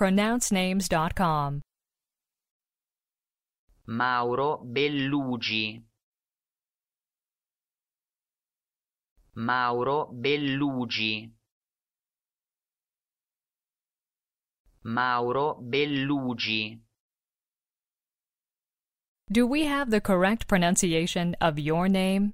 pronouncenames.com. Mauro Bellugi. Mauro Bellugi. Mauro Bellugi. Do we have the correct pronunciation of your name?